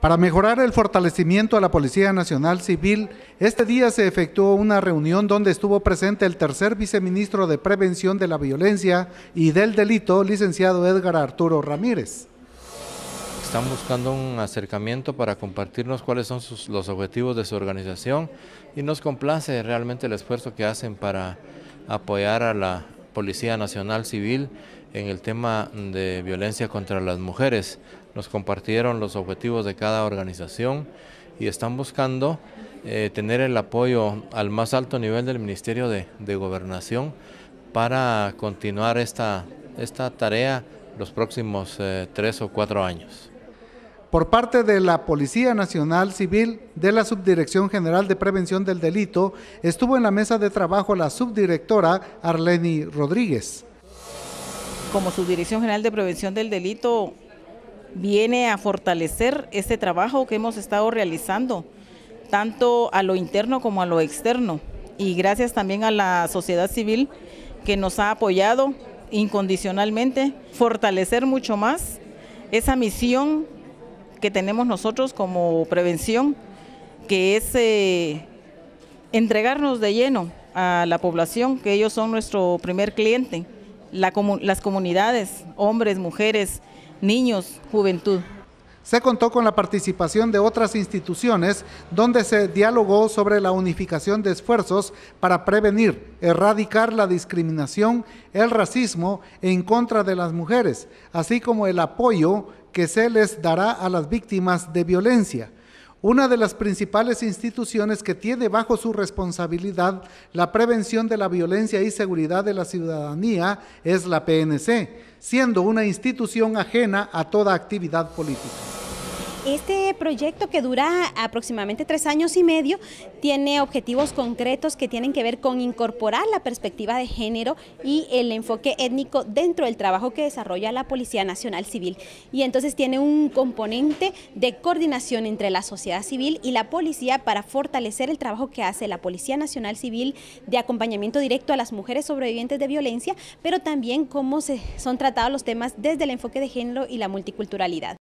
Para mejorar el fortalecimiento a la Policía Nacional Civil, este día se efectuó una reunión donde estuvo presente el tercer viceministro de Prevención de la Violencia y del Delito, licenciado Edgar Arturo Ramírez. Están buscando un acercamiento para compartirnos cuáles son los objetivos de su organización y nos complace realmente el esfuerzo que hacen para apoyar a la Policía Nacional Civil en el tema de violencia contra las mujeres. Nos compartieron los objetivos de cada organización y están buscando eh, tener el apoyo al más alto nivel del Ministerio de, Gobernación para continuar esta, tarea los próximos eh, tres o cuatro años. Por parte de la Policía Nacional Civil de la Subdirección General de Prevención del Delito, estuvo en la mesa de trabajo la subdirectora Arleni Rodríguez como Subdirección General de Prevención del Delito viene a fortalecer ese trabajo que hemos estado realizando, tanto a lo interno como a lo externo. Y gracias también a la sociedad civil que nos ha apoyado incondicionalmente, fortalecer mucho más esa misión que tenemos nosotros como prevención, que es eh, entregarnos de lleno a la población, que ellos son nuestro primer cliente las comunidades, hombres, mujeres, niños, juventud. Se contó con la participación de otras instituciones donde se dialogó sobre la unificación de esfuerzos para prevenir, erradicar la discriminación, el racismo en contra de las mujeres, así como el apoyo que se les dará a las víctimas de violencia una de las principales instituciones que tiene bajo su responsabilidad la prevención de la violencia y seguridad de la ciudadanía es la PNC, siendo una institución ajena a toda actividad política. Este proyecto que dura aproximadamente tres años y medio tiene objetivos concretos que tienen que ver con incorporar la perspectiva de género y el enfoque étnico dentro del trabajo que desarrolla la Policía Nacional Civil. Y entonces tiene un componente de coordinación entre la sociedad civil y la policía para fortalecer el trabajo que hace la Policía Nacional Civil de acompañamiento directo a las mujeres sobrevivientes de violencia, pero también cómo se son tratados los temas desde el enfoque de género y la multiculturalidad.